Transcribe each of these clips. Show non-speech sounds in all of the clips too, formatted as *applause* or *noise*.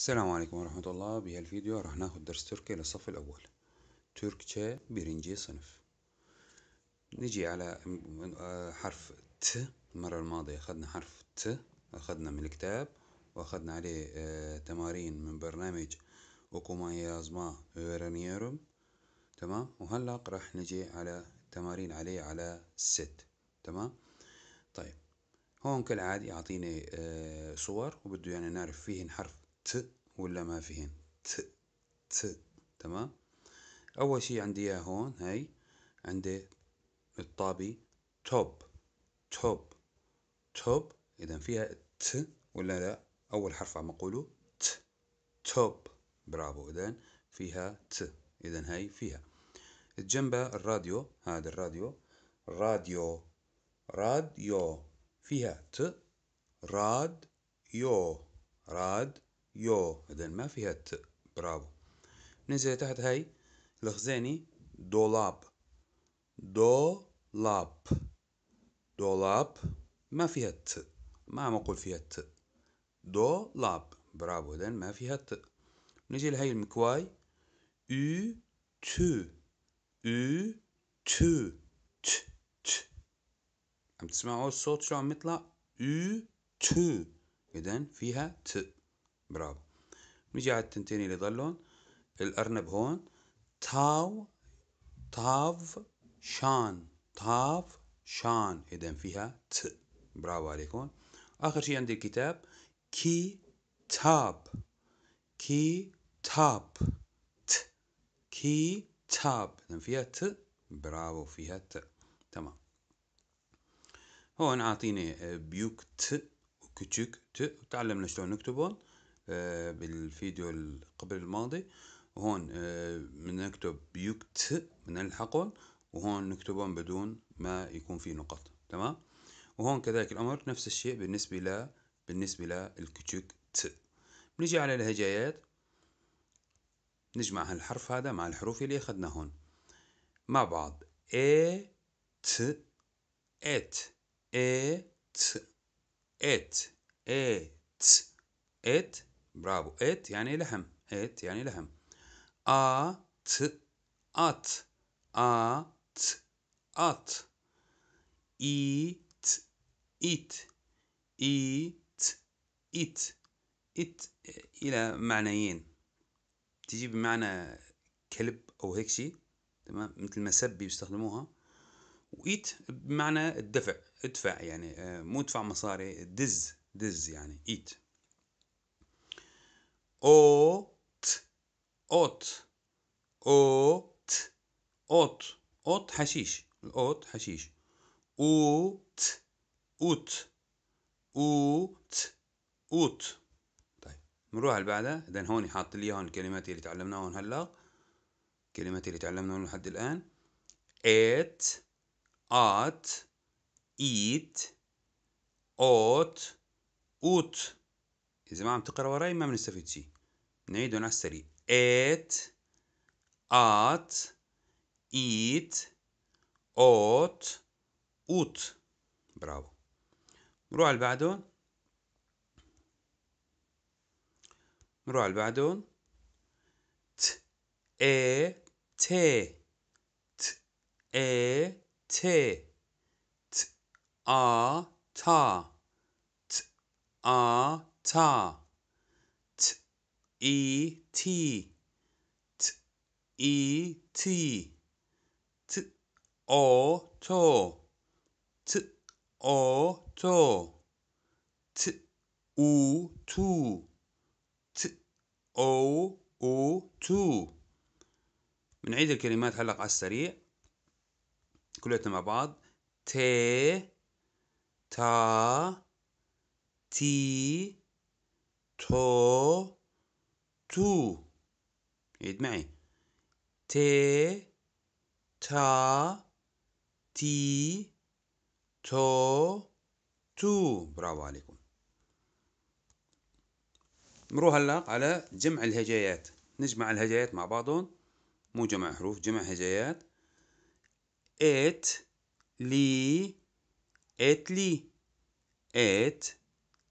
السلام عليكم ورحمة الله بهالفيديو راح ناخد درس تركي للصف الأول تشا برنجي صنف نجي على حرف ت المرة الماضية أخذنا حرف ت أخذنا من الكتاب وأخذنا عليه آه، تمارين من برنامج وكما يازما رانيرم تمام وهلا راح نجي على تمارين عليه على ست تمام طيب هون كالعادي يعطيني آه، صور وبده يعني نعرف فيهن حرف ت ولا ما فيهن ت ت تمام اول شي عندي اياه هون هاي عندي الطابي توب توب توب اذا فيها ت ولا لا اول حرف عم اقوله ت توب برافو اذا فيها ت اذا هاي فيها جنبها الراديو هذا الراديو راديو راديو فيها ت راد يو راد يو اذا ما فيها ت برافو ننزل تحت هاي الخزاني دولاب دولاب دولاب ما فيها ت ما عم اقول فيها ت دولاب برافو اذا ما فيها ت نجي لهاي المكواي او تو او تو ت ت عم تسمعوا الصوت شو عم يطلع او تو اذا فيها ت برافو نجي على التنتين اللي ضلهم الأرنب هون تاو تاف شان تاف شان إذا فيها ت برافو عليكم آخر شيء عندي الكتاب كي تاب كي تاب ت كي تاب إذا فيها ت برافو فيها ت تمام هون عاطيني بيوك ت وكتشك ت وتعلمنا شلون نكتبهم آه، بالفيديو قبل الماضي هون بنكتب آه، يكت بنلحقهم وهون نكتبهم بدون ما يكون في نقط تمام وهون كذلك الأمر نفس الشيء بالنسبة ل بالنسبة للكتشك ت بنيجي على الهجايات نجمع هالحرف هذا مع الحروف اللي أخذنا هون مع بعض اي ت ات اي ت ات اي ت ات برافو ات يعني لحم ات يعني لحم ات ات ات ات ايت ايت ايت ايت ات الى معنيين تجي بمعنى كلب او هيك شيء تمام مثل ما سبي بيستخدموها وايت بمعنى الدفع ادفع يعني مو ادفع مصاري دز دز يعني ايت أوت أوت أوت أوت أوت حشيش الأوت حشيش أوت أوت أوت أوت طيب نروح على بعدها إذا هون حاط لي هون الكلمات اللي تعلمناهم هلا الكلمات اللي تعلمناهم لحد الآن ات ات إيت أوت أوت إذا ما عم تقرأ وراي ما بنستفيد شيء نعيدهم على السريع ate ات ايت اوت اوت برافو نروح على اللي بعده نروح على اللي بعده ت اي تي ت اي تي ت ا تا ت ا t ت اي تي ت اي تي ت او تو ت او تو ت او تو ت او t تو بنعيد الكلمات هلق على السريع كلياتها مع بعض تي تا تي تو تو عيد معي تي تا تي تو تو برافو عليكم نروح هلا على جمع الهجايات نجمع الهجايات مع بعضهم مو جمع حروف جمع هجايات ات لي ات لي ات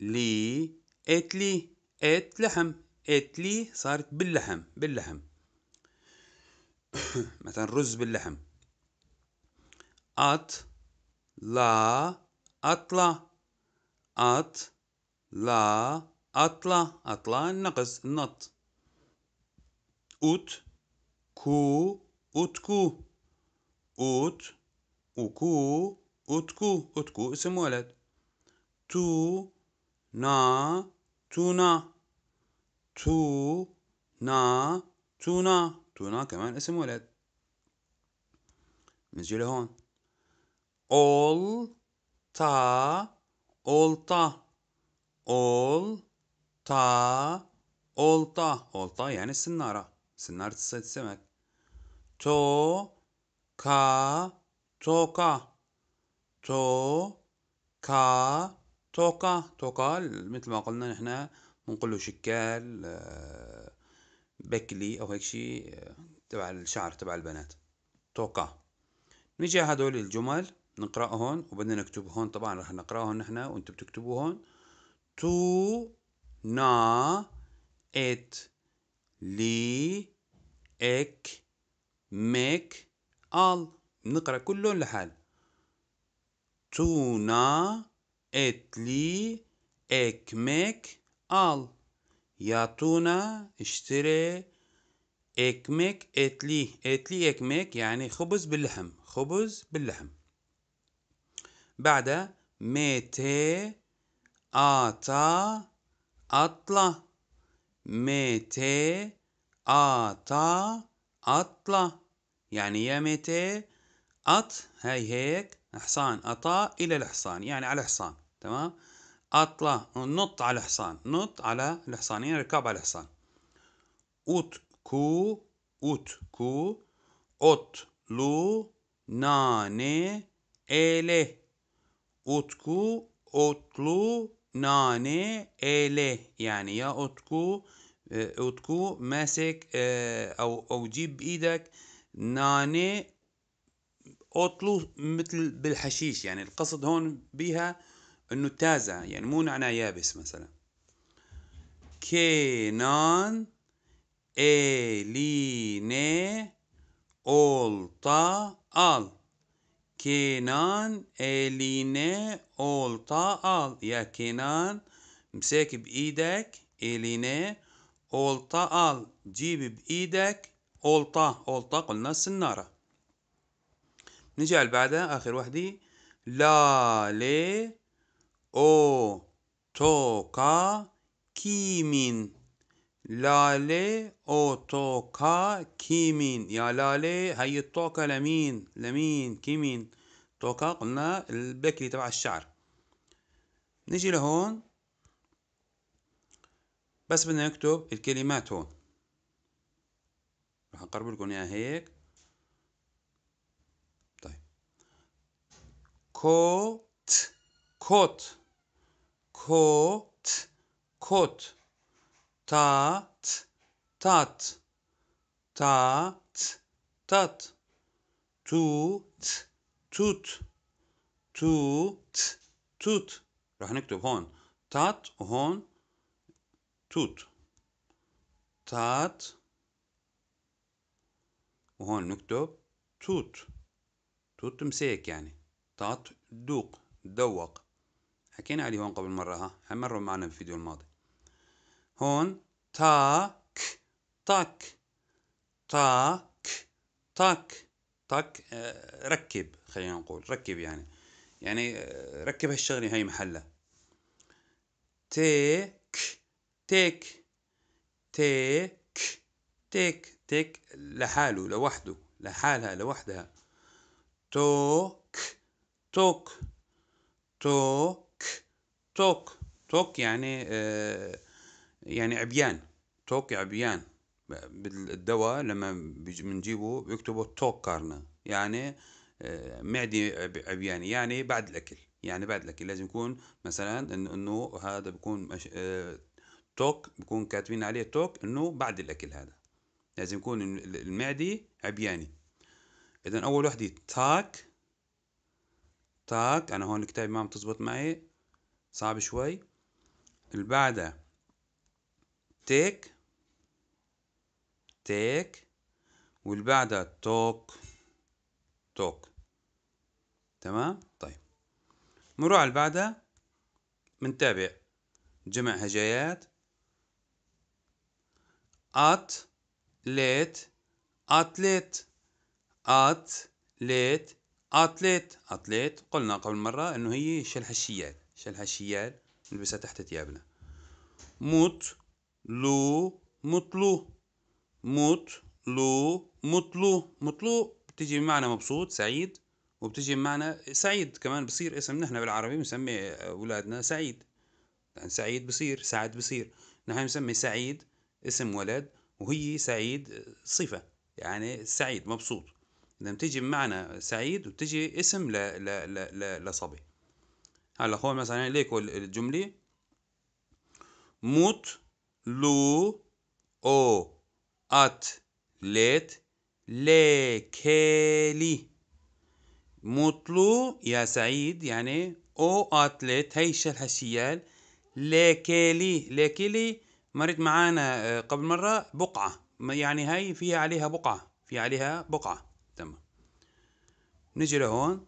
لي ات لي ات لحم ات لي صارت باللحم باللحم *coughs* مثلا رز باللحم أط لا أطلع أط لا أطلع أطلع النقص النط أوت كو أوتكو أوت وكو أوتكو أوتكو اسم ولد تو نا Tuna Tuna Tuna تونة كمان اسم ولد نجي لهون olta olta olta olta olta yani sınara sınar tısaç demek to ka toka to ka توقع توقع مثل ما قلنا نحنا بنقول له شكال آه، بكلي او هيك شيء آه، تبع الشعر تبع البنات توقع نجي هدول الجمل نقراهم وبدنا نكتب هون طبعا رح نقراهم نحن وانتم بتكتبوهم تو نا ات لي اك ميك ال نقرا كلهم لحال تو نا اتلي ekmek ال ياتونا اشتري ekmek اتلي اتلي ekmek يعني خبز باللحم. خبز باللحم. بعد متى أتا أطلع متى أتا اطلا يعني يا متى أط هاي هيك حصان اطا إلى الحصان يعني على الحصان تمام اطلع نط على الحصان نط على الحصان يعني ركاب على الحصان اوت كو اوت كو اوت لو ناني كو اوت لو ناني ele يعني يا اوت كو آه، ماسك آه، او او جيب بايدك ناني لو مثل بالحشيش يعني القصد هون بيها انه تازع يعني مو نعناع يابس مثلا كينان eline ال كينان Kenan أول طا آل يا كينان امسك بإيدك أول طا آل جيب بإيدك أول طا قلنا سنارة نجي على بعدها آخر وحدة لا لي او توكا كيمين لالي او توكا كيمين يا لالي هي الطوكة لمين لمين كيمين توكا قلنا البكري تبع الشعر نجي لهون بس بدنا نكتب الكلمات هون راح اقرب لكم اياها هيك طيب كوت كوت كوت كوت تات تات تات تات توت توت توت توت رح نكتب هون تات وهون توت تات وهون نكتب توت توت مسيك يعني تات دوق دوق حكينا عليه هون قبل مرة ها هم مرة معنا الفيديو الماضي هون تاك تاك تاك تاك تاك آه ركب خلينا نقول ركب يعني يعني آه ركب هالشغلة هاي محلها تيك تيك تيك تيك تيك لحاله لوحده لحالها لوحدها توك توك توك توك توك يعني آه، يعني عبيان توك عبيان بالدواء لما بنجيبه بيكتبوا توك كارنا يعني آه، معدي عبياني يعني بعد الاكل يعني بعد الاكل لازم يكون مثلا انه هذا بيكون مش... آه، توك بكون كاتبين عليه توك انه بعد الاكل هذا لازم يكون المعدي عبياني اذا اول وحده تاك تاك انا هون الكتاب ما عم تزبط معي صعب شوي اللي بعدها تيك تيك واللي بعدها توك توك تمام طيب نروح على بعدها منتابع جمع هجايات ات ليت اتليت ات ليت اتليت اتليت قلنا قبل مرة انه هي شلحشيات شالها شيال نلبسها تحت ثيابنا موت لو مطلو موت لو مطلو مطلو بتيجي بمعنى مبسوط سعيد وبتيجي بمعنى سعيد كمان بصير اسم نحن بالعربي بنسمي اولادنا سعيد يعني سعيد بصير سعد بصير نحن بنسمي سعيد اسم ولد وهي سعيد صفة يعني سعيد مبسوط لما تيجي بمعنى سعيد وتجي اسم ل ل ل ل لصبي هلا هون مثلا ليك الجمله موت لو او ات ليت ليكيلي مطلو يا سعيد يعني او ليت هي الشل هالشيال ليكيلي ليكيلي مرت معانا آه، قبل مرة بقعة يعني هاي فيها عليها بقعة في عليها بقعة تمام نجي لهون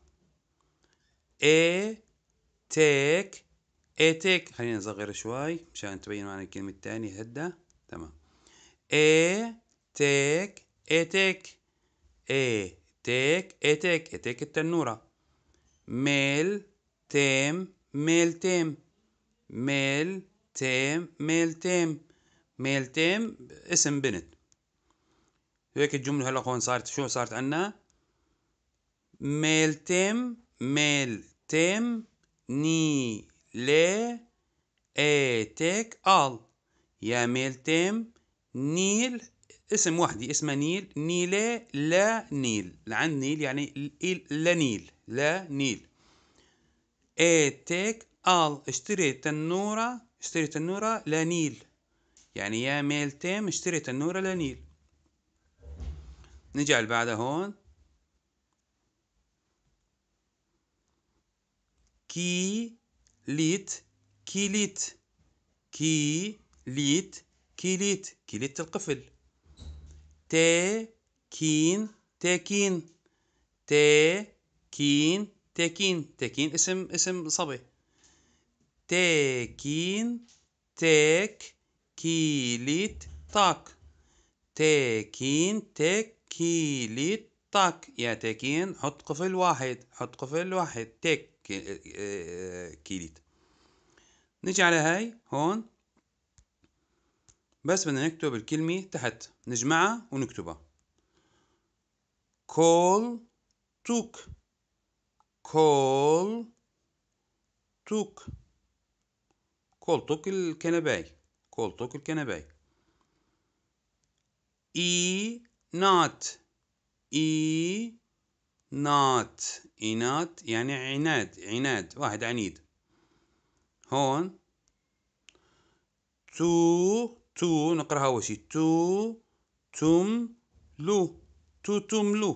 ايه تيك اي تيك خلينا نصغر شوي مشان تبين معنا الكلمة الثانية هدا تمام اي تيك اي تيك اي تيك اي تيك اي تيك التنورة ميل تيم ميل تيم ميل تيم ميل تيم ميل تيم اسم بنت هيك الجملة هلا هون صارت شو صارت عنا ميل تيم ميل تيم تيك آل يا ميل تيم نيل اسم وحدي اسمه نيل نيل لا نيل لعند نيل يعني لا نيل لا نيل اتك آل اشتريت النورة اشتريت النورة لا نيل يعني يا ميل تام اشتريت النورة لا نيل نجعل بعد هون كي ليت كيليت كي ليت كيليت كيليت القفل كين تاكين تاكين كين تاكين تاكين اسم اسم صبي تاكين تاك كيليت تاك تاكين تاك كيليت تاك يا يعني تاكين حط قفل واحد حط قفل واحد تاك آه، آه، كيليت نجي على هاي هون بس بدنا نكتب الكلمة تحت نجمعها ونكتبها كول توك كول توك توك الكنباي توك الكنباي اي نات اي نات إنات يعني عناد عناد واحد عنيد هون تو تو نقراها أول شي تو لو تو لو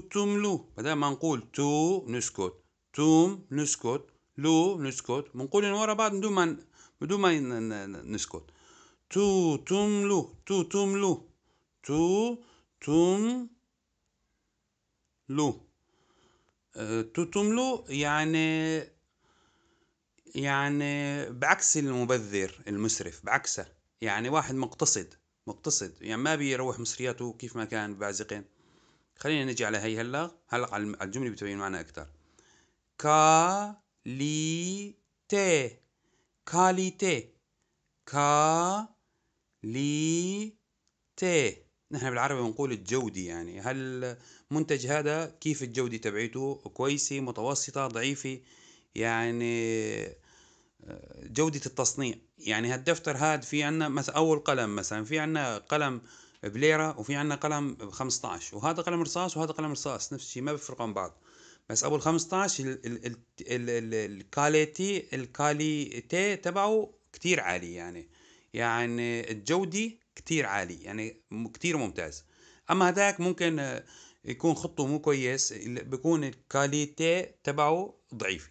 تو لو بدل ما نقول تو نسكت توم نسكت لو نسكت بنقول ورا بعض بدون ما بدون ما نسكت تو لو تو لو تو لو تتملو يعني يعني بعكس المبذر المسرف بعكسه يعني واحد مقتصد مقتصد يعني ما بيروح مصرياته كيف ما كان بعزقين خلينا نجي على هي هلا هلا على الجمله بتبين معنا اكثر كاليتي كاليتي كاليتي نحن بالعربي بنقول الجودي يعني هل منتج هذا كيف الجودة تبعيته كويسة متوسطة ضعيفة يعني آه، جودة التصنيع يعني هالدفتر هاد في عنا مثلا أول قلم مثلا في عنا قلم بليرة وفي عنا قلم ب 15 وهذا قلم رصاص وهذا قلم رصاص نفس الشيء ما بيفرق عن بعض بس ابو ال 15 الكاليتي الكاليتي تبعه كتير عالي يعني يعني الجودي كتير عالي يعني كتير ممتاز اما هداك ممكن آه، يكون خطه مو كويس بكون الكاليتي تبعه ضعيفه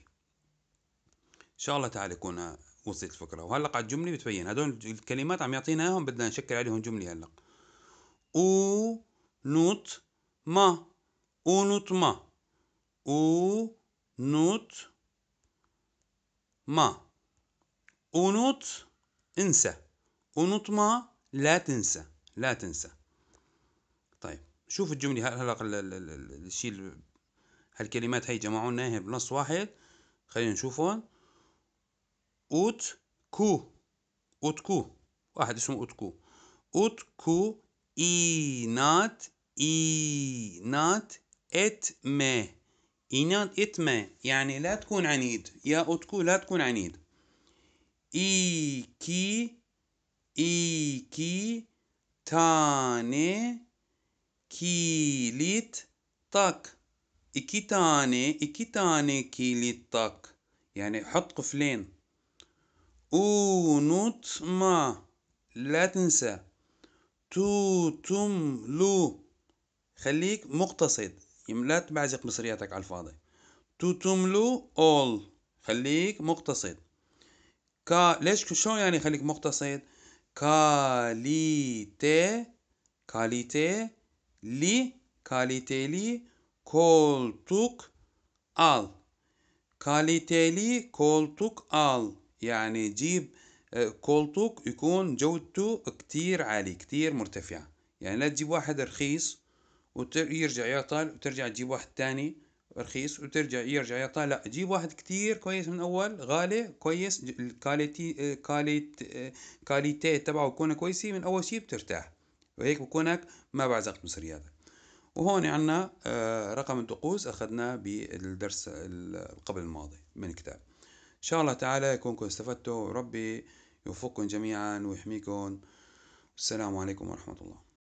ان شاء الله تعالى يكون آه، وصلت الفكره وهلا على الجمله بتبين هدول الكلمات عم يعطينا اياهم بدنا نشكل عليهم جمله هلا او نوت ما او نوت ما او نوت ما او نوت انسى او نوت ما لا تنسى لا تنسى طيب شوف الجملة هلق الشيء هالكلمات هاي جمعوناها بنص واحد خلينا نشوفهم اوت كو اوت كو واحد اسمه اوت كو اوت كو اينات اينات نات اينات ما يعني لا تكون عنيد يا اوت كو لا تكون عنيد كي iki tane kilit tak iki tane iki tane kilit tak يعني حط قفلين اونوت ما لا تنسى توتملو خليك مقتصد لا تبعزق مصرياتك على الفاضي توتملو اول خليك مقتصد كا ليش شو يعني خليك مقتصد kalite li kaliteli koltuk al kaliteli koltuk al يعني جيب كولتوك يكون جودته كتير عالي كتير مرتفعة يعني لا تجيب واحد رخيص ويرجع يعطل وترجع تجيب واحد تاني رخيص وترجع يرجع يعطى لا جيب واحد كتير كويس من اول غالي كويس الكاليتي آه، كاليت آه، كاليتي تبعه يكون كويسه من اول شيء بترتاح وهيك بكونك ما بعزقت مصرياتك وهون عندنا آه، رقم الطقوس أخذناه بالدرس قبل الماضي من الكتاب إن شاء الله تعالى يكونكم استفدتوا وربي يوفقكم جميعا ويحميكم والسلام عليكم ورحمة الله